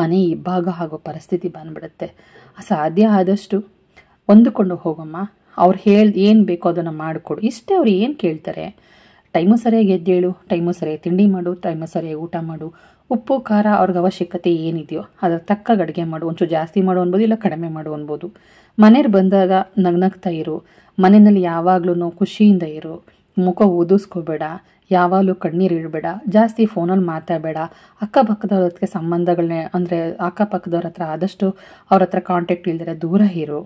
ಮನೆ ಇಬ್ಬಾಗ ಆಗೋ ಪರಿಸ್ಥಿತಿ ಬಂದ್ಬಿಡುತ್ತೆ ಸಾಧ್ಯ ಆದಷ್ಟು ಹೊಂದಿಕೊಂಡು ಹೋಗಮ್ಮ ಅವ್ರು ಹೇಳಿ ಏನು ಬೇಕೋ ಅದನ್ನು ಮಾಡಿಕೊಡು ಇಷ್ಟೇ ಅವ್ರು ಏನು ಕೇಳ್ತಾರೆ ಟೈಮು ಸರಿಯಾಗಿ ಎದ್ದೇಳು ಟೈಮು ಸರಿಯಾಗಿ ತಿಂಡಿ ಮಾಡು ಟೈಮು ಸರಿಯಾಗಿ ಊಟ ಮಾಡು ಉಪ್ಪು ಖಾರ ಅವ್ರಿಗೆ ಅವಶ್ಯಕತೆ ಏನಿದೆಯೋ ಅದರ ತಕ್ಕ ಅಡುಗೆ ಮಾಡು ಒಂಚೂರು ಜಾಸ್ತಿ ಮಾಡು ಅನ್ಬೋದು ಇಲ್ಲ ಕಡಿಮೆ ಮಾಡು ಅನ್ಬೋದು ಮನೆಯವ್ರು ಬಂದಾಗ ನಗ್ನಗ್ತಾ ಇರು ಮನೆಯಲ್ಲಿ ಯಾವಾಗಲೂ ಖುಷಿಯಿಂದ ಇರು ಮುಖ ಓದಿಸ್ಕೋಬೇಡ ಯಾವಾಗಲೂ ಕಣ್ಣೀರು ಇಡಬೇಡ ಜಾಸ್ತಿ ಫೋನಲ್ಲಿ ಮಾತಾಡಬೇಡ ಅಕ್ಕಪಕ್ಕದವ್ರ ಹತ್ರ ಸಂಬಂಧಗಳನ್ನ ಅಂದರೆ ಅಕ್ಕಪಕ್ಕದವ್ರ ಹತ್ರ ಆದಷ್ಟು ಅವ್ರ ಹತ್ರ ಕಾಂಟ್ಯಾಕ್ಟ್ ಇಲ್ದಿರೆ ದೂರ ಇರು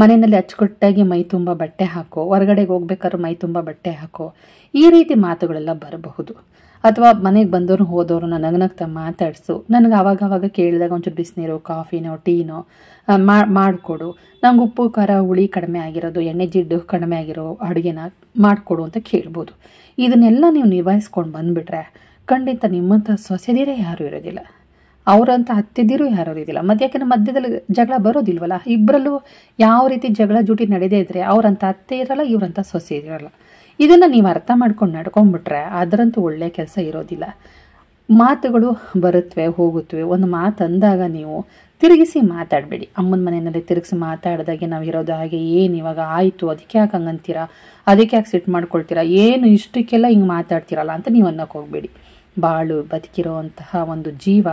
ಮನೆಯಲ್ಲಿ ಅಚ್ಚುಕಟ್ಟಾಗಿ ಮೈ ತುಂಬ ಬಟ್ಟೆ ಹಾಕೋ ಹೊರಗಡೆಗೆ ಹೋಗ್ಬೇಕಾದ್ರೆ ಮೈ ತುಂಬ ಬಟ್ಟೆ ಹಾಕೋ ಈ ರೀತಿ ಮಾತುಗಳೆಲ್ಲ ಬರಬಹುದು ಅಥವಾ ಮನೆಗೆ ಬಂದವ್ರು ನನ್ನ ತ ಮಾತಾಡಿಸು ನನಗೆ ಆವಾಗ ಅವಾಗ ಕೇಳಿದಾಗ ಒಂಚೂರು ಬಿಸಿನೀರು ಕಾಫಿನೋ ಟೀನೋ ಮಾಡಿಕೊಡು ನಂಗೆ ಉಪ್ಪು ಖಾರ ಹುಳಿ ಕಡಿಮೆ ಆಗಿರೋದು ಎಣ್ಣೆ ಜಿಡ್ಡು ಕಡಿಮೆ ಆಗಿರೋ ಅಡುಗೆನ ಮಾಡಿಕೊಡು ಅಂತ ಕೇಳ್ಬೋದು ಇದನ್ನೆಲ್ಲ ನೀವು ನಿಭಾಯಿಸ್ಕೊಂಡು ಬಂದುಬಿಟ್ರೆ ಖಂಡಿತ ನಿಮ್ಮಂಥ ಸೊಸೆದಿರೇ ಯಾರೂ ಇರೋದಿಲ್ಲ ಅವರಂತ ಹತ್ತಿದ್ದೀರು ಯಾರು ಇರೋದಿಲ್ಲ ಮತ್ತು ಯಾಕೆಂದ್ರೆ ಮಧ್ಯದಲ್ಲಿ ಜಗಳ ಬರೋದಿಲ್ವಲ್ಲ ಇಬ್ಬರಲ್ಲೂ ಯಾವ ರೀತಿ ಜಗಳ ಜೂಟಿ ನಡೆದೇ ಇದ್ದರೆ ಅವರಂತ ಅತ್ತೆ ಇರಲ್ಲ ಇವರಂತ ಸೊಸೆ ಇರಲ್ಲ ಇದನ್ನು ನೀವು ಅರ್ಥ ಮಾಡ್ಕೊಂಡು ನಡ್ಕೊಂಡ್ಬಿಟ್ರೆ ಅದರಂತೂ ಒಳ್ಳೆಯ ಕೆಲಸ ಇರೋದಿಲ್ಲ ಮಾತುಗಳು ಬರುತ್ತವೆ ಹೋಗುತ್ತವೆ ಒಂದು ಮಾತು ಅಂದಾಗ ನೀವು ತಿರುಗಿಸಿ ಮಾತಾಡಬೇಡಿ ಅಮ್ಮನ ಮನೆಯಲ್ಲಿ ತಿರುಗಿಸಿ ಮಾತಾಡಿದಾಗೆ ನಾವು ಇರೋದು ಹಾಗೆ ಏನು ಇವಾಗ ಆಯಿತು ಅದಕ್ಕೆ ಯಾಕೆ ಹಂಗಂತೀರ ಅದಕ್ಕೆ ಯಾಕೆ ಸಿಟ್ಟು ಮಾಡ್ಕೊಳ್ತೀರಾ ಏನು ಇಷ್ಟಕ್ಕೆಲ್ಲ ಹಿಂಗೆ ಮಾತಾಡ್ತೀರಲ್ಲ ಅಂತ ನೀವು ಅನ್ನೋಕೆ ಹೋಗಬೇಡಿ ಬಾಳು ಬದುಕಿರೋವಂತಹ ಒಂದು ಜೀವ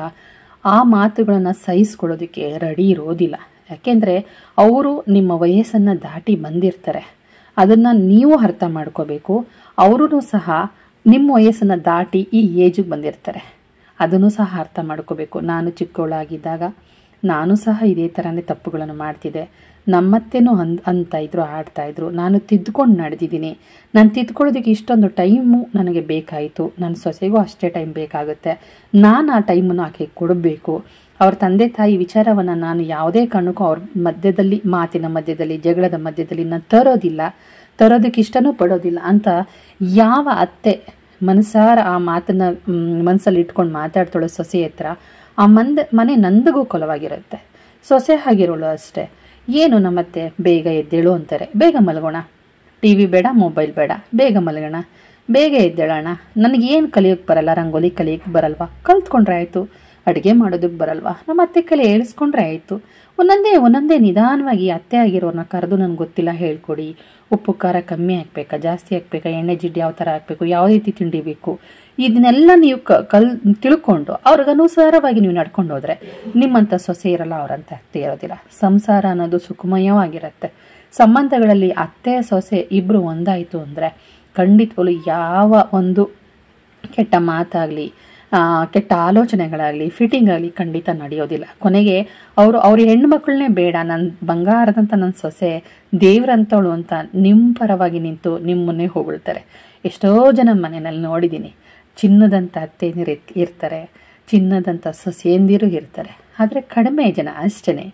ಆ ಮಾತುಗಳನ್ನು ಸಹಿಸ್ಕೊಳ್ಳೋದಕ್ಕೆ ರೆಡಿ ಇರೋದಿಲ್ಲ ಯಾಕೆಂದರೆ ಅವರು ನಿಮ್ಮ ವಯಸ್ಸನ್ನು ದಾಟಿ ಬಂದಿರ್ತಾರೆ ಅದನ್ನು ನೀವು ಅರ್ಥ ಮಾಡ್ಕೋಬೇಕು ಅವರೂ ಸಹ ನಿಮ್ಮ ವಯಸ್ಸನ್ನು ದಾಟಿ ಈ ಏಜಿಗೆ ಬಂದಿರ್ತಾರೆ ಅದನ್ನು ಸಹ ಅರ್ಥ ಮಾಡ್ಕೋಬೇಕು ನಾನು ಚಿಕ್ಕವಳಾಗಿದ್ದಾಗ ನಾನು ಸಹ ಇದೇ ಥರನೇ ತಪ್ಪುಗಳನ್ನು ಮಾಡ್ತಿದ್ದೆ ನಮ್ಮತ್ತೇನೂ ಅನ್ ಅಂತ ಇದ್ರು ಆಡ್ತಾಯಿದ್ರು ನಾನು ತಿದ್ದುಕೊಂಡು ನಡೆದಿದ್ದೀನಿ ನಾನು ತಿದ್ಕೊಳ್ಳೋದಕ್ಕೆ ಇಷ್ಟೊಂದು ಟೈಮು ನನಗೆ ಬೇಕಾಯಿತು ನನ್ನ ಸೊಸೆಗೂ ಅಷ್ಟೇ ಟೈಮ್ ಬೇಕಾಗುತ್ತೆ ನಾನು ಆ ಟೈಮನ್ನು ಆಕೆ ಕೊಡಬೇಕು ಅವ್ರ ತಂದೆ ತಾಯಿ ವಿಚಾರವನ್ನು ನಾನು ಯಾವುದೇ ಕಾರಣಕ್ಕೂ ಅವ್ರ ಮಧ್ಯದಲ್ಲಿ ಮಾತಿನ ಮಧ್ಯದಲ್ಲಿ ಜಗಳದ ಮಧ್ಯದಲ್ಲಿ ನಾನು ತರೋದಿಲ್ಲ ತರೋದಕ್ಕೆ ಇಷ್ಟನೂ ಪಡೋದಿಲ್ಲ ಅಂತ ಯಾವ ಅತ್ತೆ ಮನಸಾರ ಆ ಮಾತನ್ನ ಮನಸ್ಸಲ್ಲಿ ಇಟ್ಕೊಂಡು ಮಾತಾಡ್ತಾಳೋ ಸೊಸೆ ಹತ್ರ ಆ ಮಂದ ಮನೆ ನಂದಗೂ ಕೊಲವಾಗಿರುತ್ತೆ ಸೊಸೆ ಆಗಿರೋಳು ಅಷ್ಟೇ ಏನು ನಮ್ಮತ್ತೆ ಬೇಗ ಎದ್ದೇಳು ಅಂತಾರೆ ಬೇಗ ಮಲಗೋಣ ಟಿ ವಿ ಬೇಡ ಮೊಬೈಲ್ ಬೇಡ ಬೇಗ ಮಲಗೋಣ ಬೇಗ ಎದ್ದೇಳೋಣ ನನಗೇನು ಕಲಿಯೋಕ್ಕೆ ಬರಲ್ಲ ರಂಗೋಲಿ ಕಲಿಯೋಕ್ಕೆ ಬರಲ್ವಾ ಕಲ್ತ್ಕೊಂಡ್ರೆ ಆಯಿತು ಅಡುಗೆ ಮಾಡೋದಕ್ಕೆ ಬರಲ್ವಾ ನಮ್ಮ ಅತ್ತೆ ಕಲೆ ಹೇಳಿಸ್ಕೊಂಡ್ರೆ ಆಯಿತು ಒಂದೊಂದೇ ಒಂದೊಂದೇ ನಿಧಾನವಾಗಿ ಅತ್ತೆ ಆಗಿರೋರನ್ನ ಕರೆದು ನನಗೆ ಗೊತ್ತಿಲ್ಲ ಹೇಳ್ಕೊಡಿ ಉಪ್ಪು ಖಾರ ಕಮ್ಮಿ ಹಾಕ್ಬೇಕಾ ಜಾಸ್ತಿ ಹಾಕ್ಬೇಕಾ ಎಣ್ಣೆ ಜಿಡ್ಡು ಯಾವ ಥರ ಹಾಕ್ಬೇಕು ಯಾವ ರೀತಿ ತಿಂಡಿ ಬೇಕು ಇದನ್ನೆಲ್ಲ ನೀವು ಕ ಕಲ್ ತಿಳ್ಕೊಂಡು ಅವ್ರಿಗನುಸಾರವಾಗಿ ನೀವು ನಡ್ಕೊಂಡು ಹೋದರೆ ನಿಮ್ಮಂಥ ಸೊಸೆ ಇರಲ್ಲ ಅವರಂತ ಅತ್ತೆ ಇರೋದಿಲ್ಲ ಸಂಸಾರ ಅನ್ನೋದು ಸುಖಮಯವಾಗಿರುತ್ತೆ ಸಂಬಂಧಗಳಲ್ಲಿ ಅತ್ತೆ ಸೊಸೆ ಇಬ್ಬರು ಒಂದಾಯಿತು ಅಂದರೆ ಖಂಡಿತವಾಗಲೂ ಯಾವ ಒಂದು ಕೆಟ್ಟ ಮಾತಾಗಲಿ ಕೆಟ್ಟ ಆಲೋಚನೆಗಳಾಗಲಿ ಫಿಟ್ಟಿಂಗ್ ಆಗಲಿ ಖಂಡಿತ ನಡೆಯೋದಿಲ್ಲ ಕೊನೆಗೆ ಅವರು ಅವ್ರ ಹೆಣ್ಣು ಬೇಡ ನನ್ನ ಬಂಗಾರದಂಥ ನನ್ನ ಸೊಸೆ ದೇವ್ರಂತವಳು ಅಂತ ನಿಮ್ಮ ಪರವಾಗಿ ನಿಂತು ನಿಮ್ಮನ್ನೇ ಹೋಗ್ತಾರೆ ಎಷ್ಟೋ ಜನ ಮನೆಯಲ್ಲಿ ನೋಡಿದ್ದೀನಿ ಚಿನ್ನದಂಥ ಅತ್ತೆಯಂದಿರು ಇರ್ತಾರೆ ಚಿನ್ನದಂಥ ಸೊಸೆಯಂದಿರು ಇರ್ತಾರೆ ಆದರೆ ಕಡಿಮೆ ಜನ ಅಷ್ಟೇ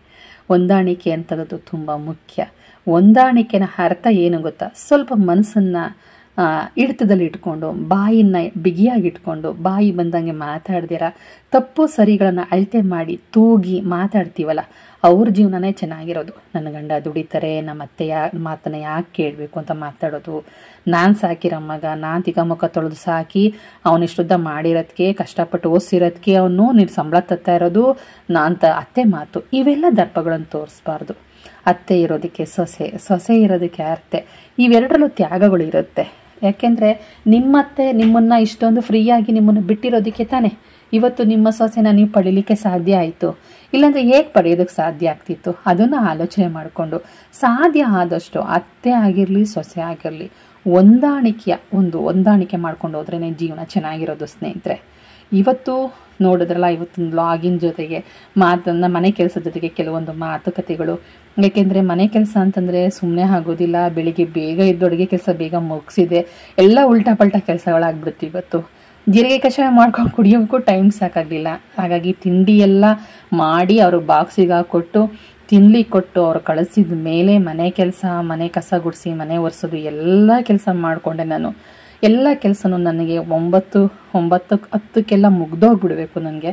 ಹೊಂದಾಣಿಕೆ ಅಂತದ್ದು ತುಂಬ ಮುಖ್ಯ ಹೊಂದಾಣಿಕೆನ ಅರ್ಥ ಏನು ಗೊತ್ತಾ ಸ್ವಲ್ಪ ಮನಸ್ಸನ್ನು ಹಿಡಿತದಲ್ಲಿ ಇಟ್ಕೊಂಡು ಬಾಯಿನ ಬಿಗಿಯಾಗಿ ಇಟ್ಕೊಂಡು ಬಾಯಿ ಬಂದಂಗೆ ಮಾತಾಡ್ದಿರ ತಪ್ಪು ಸರಿಗಳನ್ನು ಅಳತೆ ಮಾಡಿ ತೂಗಿ ಮಾತಾಡ್ತೀವಲ್ಲ ಅವ್ರ ಜೀವನನೇ ಚೆನ್ನಾಗಿರೋದು ನನ್ನ ಗಂಡ ದುಡಿತಾರೆ ನಮ್ಮ ಅತ್ತೆ ಯಾ ಮಾತನ್ನ ಯಾಕೆ ಕೇಳಬೇಕು ಅಂತ ಮಾತಾಡೋದು ನಾನು ಸಾಕಿರೋ ಮಗ ನಾನು ತಿಗ ಮುಖ ತೊಳೆದು ಸಾಕಿ ಅವನಿಷ್ಟುದ್ದ ಮಾಡಿರೋದಕ್ಕೆ ಕಷ್ಟಪಟ್ಟು ಓದಿಸಿರೋದಕ್ಕೆ ಅವನು ನೀನು ಸಂಬಳ ತತ್ತಾ ಇರೋದು ನಾಂತ ಅತ್ತೆ ಮಾತು ಇವೆಲ್ಲ ದರ್ಪಗಳನ್ನು ತೋರಿಸ್ಬಾರ್ದು ಅತ್ತೆ ಇರೋದಕ್ಕೆ ಸೊಸೆ ಸೊಸೆ ಇರೋದಕ್ಕೆ ಅರ್ತೆ ಇವೆರಡರಲ್ಲೂ ತ್ಯಾಗಗಳು ಇರುತ್ತೆ ಯಾಕೆಂದರೆ ನಿಮ್ಮತ್ತೆ ನಿಮ್ಮನ್ನು ಇಷ್ಟೊಂದು ಫ್ರೀಯಾಗಿ ನಿಮ್ಮನ್ನು ಬಿಟ್ಟಿರೋದಕ್ಕೆ ತಾನೇ ಇವತ್ತು ನಿಮ್ಮ ಸೊಸೆನ ನೀವು ಪಡೀಲಿಕ್ಕೆ ಸಾಧ್ಯ ಆಯಿತು ಇಲ್ಲಾಂದರೆ ಹೇಗೆ ಪಡೆಯೋದಕ್ಕೆ ಸಾಧ್ಯ ಆಗ್ತಿತ್ತು ಅದನ್ನು ಆಲೋಚನೆ ಮಾಡಿಕೊಂಡು ಸಾಧ್ಯ ಆದಷ್ಟು ಅತ್ತೆ ಆಗಿರಲಿ ಸೊಸೆ ಆಗಿರಲಿ ಹೊಂದಾಣಿಕೆಯ ಒಂದು ಹೊಂದಾಣಿಕೆ ಮಾಡ್ಕೊಂಡು ಹೋದ್ರೇ ಜೀವನ ಚೆನ್ನಾಗಿರೋದು ಸ್ನೇಹಿತರೆ ಇವತ್ತು ನೋಡಿದ್ರಲ್ಲ ಇವತ್ತಿನ ಲಾಗಿನ್ ಜೊತೆಗೆ ಮಾತನ್ನು ಮನೆ ಕೆಲಸದ ಜೊತೆಗೆ ಕೆಲವೊಂದು ಮಾತುಕತೆಗಳು ಏಕೆಂದರೆ ಮನೆ ಕೆಲಸ ಅಂತಂದರೆ ಸುಮ್ಮನೆ ಆಗೋದಿಲ್ಲ ಬೆಳಿಗ್ಗೆ ಬೇಗ ಇದ್ದು ಅಡುಗೆ ಕೆಲಸ ಬೇಗ ಮುಗಿಸಿದೆ ಎಲ್ಲ ಉಲ್ಟಾ ಪಲ್ಟಾ ಕೆಲಸಗಳಾಗ್ಬಿಡುತ್ತೆ ಇವತ್ತು ಜೀರಿಗೆ ಕಷಾಯ ಮಾಡ್ಕೊಂಡು ಕುಡಿಯೋಕ್ಕೂ ಟೈಮ್ ಸಾಕಾಗಲಿಲ್ಲ ಹಾಗಾಗಿ ತಿಂಡಿ ಎಲ್ಲ ಮಾಡಿ ಅವರು ಬಾಕ್ಸಿಗೆ ಹಾಕೊಟ್ಟು ತಿನ್ಲಿ ಕೊಟ್ಟು ಅವ್ರು ಕಳಿಸಿದ ಮೇಲೆ ಮನೆ ಕೆಲಸ ಮನೆ ಕಸ ಗುಡಿಸಿ ಮನೆ ಒರೆಸೋದು ಎಲ್ಲ ಕೆಲಸ ಮಾಡಿಕೊಂಡೆ ನಾನು ಎಲ್ಲ ಕೆಲಸನೂ ನನಗೆ ಒಂಬತ್ತು ಒಂಬತ್ತು ಹತ್ತಕ್ಕೆಲ್ಲ ಮುಗ್ದೋಗ್ಬಿಡಬೇಕು ನನಗೆ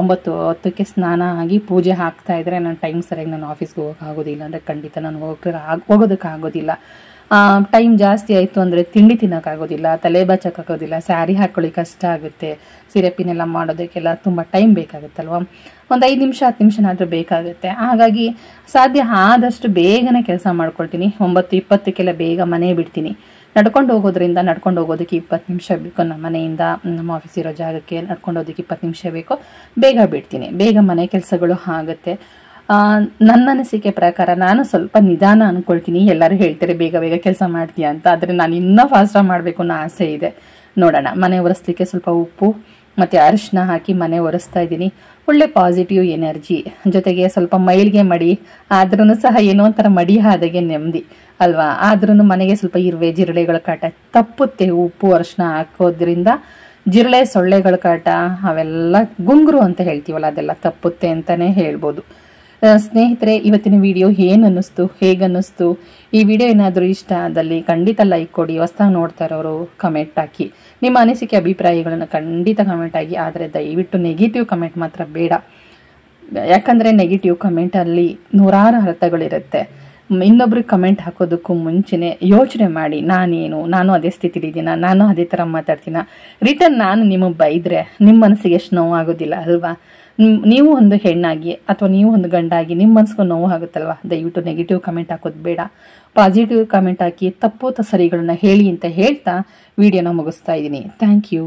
ಒಂಬತ್ತು ಹತ್ತಕ್ಕೆ ಸ್ನಾನ ಆಗಿ ಪೂಜೆ ಹಾಕ್ತಾ ಇದ್ದರೆ ನಾನು ಟೈಮ್ ಸರಿಯಾಗಿ ನಾನು ಆಫೀಸ್ಗೆ ಹೋಗೋಕೆ ಆಗೋದಿಲ್ಲ ಅಂದರೆ ಖಂಡಿತ ನಾನು ಹೋಗಕ್ಕೆ ಹೋಗೋದಕ್ಕೆ ಆಗೋದಿಲ್ಲ ಟೈಮ್ ಜಾಸ್ತಿ ಆಯಿತು ಅಂದರೆ ತಿಂಡಿ ತಿನ್ನೋಕ್ಕಾಗೋದಿಲ್ಲ ತಲೆ ಬಾಚೋಕ್ಕಾಗೋದಿಲ್ಲ ಸ್ಯಾರಿ ಹಾಕ್ಕೊಳ್ಳಿ ಕಷ್ಟ ಆಗುತ್ತೆ ಸಿರಪಿನೆಲ್ಲ ಮಾಡೋದಕ್ಕೆಲ್ಲ ತುಂಬ ಟೈಮ್ ಬೇಕಾಗುತ್ತಲ್ವ ಒಂದು ಐದು ನಿಮಿಷ ಹತ್ತು ನಿಮಿಷನಾದರೂ ಬೇಕಾಗುತ್ತೆ ಹಾಗಾಗಿ ಸಾಧ್ಯ ಆದಷ್ಟು ಬೇಗನೆ ಕೆಲಸ ಮಾಡ್ಕೊಳ್ತೀನಿ ಒಂಬತ್ತು ಇಪ್ಪತ್ತಕ್ಕೆಲ್ಲ ಬೇಗ ಮನೆ ಬಿಡ್ತೀನಿ ನಡ್ಕೊಂಡು ಹೋಗೋದ್ರಿಂದ ನಡ್ಕೊಂಡು ಹೋಗೋದಕ್ಕೆ ಇಪ್ಪತ್ತು ನಿಮಿಷ ಬೇಕು ನಮ್ಮ ಮನೆಯಿಂದ ನಮ್ಮ ಆಫೀಸ್ ಇರೋ ಜಾಗಕ್ಕೆ ನಡ್ಕೊಂಡು ಹೋಗೋದಕ್ಕೆ ಇಪ್ಪತ್ತು ನಿಮಿಷ ಬೇಕು ಬೇಗ ಬಿಡ್ತೀನಿ ಬೇಗ ಮನೆ ಕೆಲಸಗಳು ಆಗುತ್ತೆ ನನ್ನ ಅನಿಸಿಕೆ ಪ್ರಕಾರ ನಾನು ಸ್ವಲ್ಪ ನಿಧಾನ ಅಂದ್ಕೊಳ್ತೀನಿ ಎಲ್ಲರೂ ಹೇಳ್ತಾರೆ ಬೇಗ ಬೇಗ ಕೆಲಸ ಮಾಡ್ತೀಯ ಅಂತ ಆದರೆ ನಾನು ಇನ್ನೂ ಫಾಸ್ಟಾಗಿ ಮಾಡಬೇಕು ಅನ್ನೋ ಆಸೆ ಇದೆ ನೋಡೋಣ ಮನೆ ಒರೆಸ್ಲಿಕ್ಕೆ ಸ್ವಲ್ಪ ಉಪ್ಪು ಮತ್ತು ಅರಿಶಿನ ಹಾಕಿ ಮನೆ ಒರೆಸ್ತಾ ಇದ್ದೀನಿ ಒಳ್ಳೆ ಪಾಸಿಟಿವ್ ಎನರ್ಜಿ ಜೊತೆಗೆ ಸ್ವಲ್ಪ ಮೈಲ್ಗೆ ಮಡಿ ಆದ್ರೂ ಸಹ ಏನೋ ಒಂಥರ ಮಡಿ ಆದಾಗೆ ನೆಮ್ಮದಿ ಅಲ್ವಾ ಆದ್ರೂ ಮನೆಗೆ ಸ್ವಲ್ಪ ಇರುವೆ ಜಿರಳೆಗಳ ಕಾಟ ತಪ್ಪುತ್ತೆ ಉಪ್ಪು ಅರಿಶಿನ ಹಾಕೋದ್ರಿಂದ ಜಿರಳೆ ಸೊಳ್ಳೆಗಳ ಕಾಟ ಅವೆಲ್ಲ ಗುಂಗುರು ಅಂತ ಹೇಳ್ತೀವಲ್ಲ ಅದೆಲ್ಲ ತಪ್ಪುತ್ತೆ ಅಂತಲೇ ಹೇಳ್ಬೋದು ಸ್ನೇಹಿತರೆ ಇವತ್ತಿನ ವಿಡಿಯೋ ಏನನ್ನಿಸ್ತು ಅನ್ನಿಸ್ತು ಹೇಗೆ ಅನ್ನಿಸ್ತು ಈ ವಿಡಿಯೋ ಏನಾದರೂ ಇಷ್ಟ ಆದಲ್ಲಿ ಖಂಡಿತ ಲೈಕ್ ಕೊಡಿ ಹೊಸ್ದಾಗಿ ನೋಡ್ತಾ ಇರೋರು ಕಮೆಂಟ್ ಹಾಕಿ ನಿಮ್ಮ ಅನಿಸಿಕೆ ಅಭಿಪ್ರಾಯಗಳನ್ನು ಖಂಡಿತ ಕಮೆಂಟ್ ಆಗಿ ಆದರೆ ದಯವಿಟ್ಟು ನೆಗೆಟಿವ್ ಕಮೆಂಟ್ ಮಾತ್ರ ಬೇಡ ಯಾಕಂದರೆ ನೆಗೆಟಿವ್ ಕಮೆಂಟಲ್ಲಿ ನೂರಾರು ಅರ್ಥಗಳಿರುತ್ತೆ ಇನ್ನೊಬ್ರಿಗೆ ಕಮೆಂಟ್ ಹಾಕೋದಕ್ಕೂ ಮುಂಚೆನೇ ಯೋಚನೆ ಮಾಡಿ ನಾನೇನು ನಾನು ಅದೇ ಸ್ಥಿತಿಲಿದ್ದೀನ ನಾನು ಅದೇ ಥರ ಮಾತಾಡ್ತೀನ ರಿಟರ್ನ್ ನಾನು ನಿಮಗೆ ಬೈದರೆ ನಿಮ್ಮ ಮನಸ್ಸಿಗೆ ಎಷ್ಟು ನೋವಾಗೋದಿಲ್ಲ ಅಲ್ವಾ ನೀವು ಒಂದು ಹೆಣ್ಣಾಗಿ ಅಥವಾ ನೀವು ಒಂದು ಗಂಡಾಗಿ ನಿಮ್ಮ ಮನಸ್ಗೂ ನೋವು ಆಗುತ್ತಲ್ವ ದಯವಿಟ್ಟು ನೆಗೆಟಿವ್ ಕಮೆಂಟ್ ಹಾಕೋದು ಬೇಡ ಪಾಸಿಟಿವ್ ಕಮೆಂಟ್ ಹಾಕಿ ತಪ್ಪು ಸರಿಗಳನ್ನ ಹೇಳಿ ಅಂತ ಹೇಳ್ತಾ ವಿಡಿಯೋನ ಮುಗಿಸ್ತಾ ಇದ್ದೀನಿ ಥ್ಯಾಂಕ್ ಯು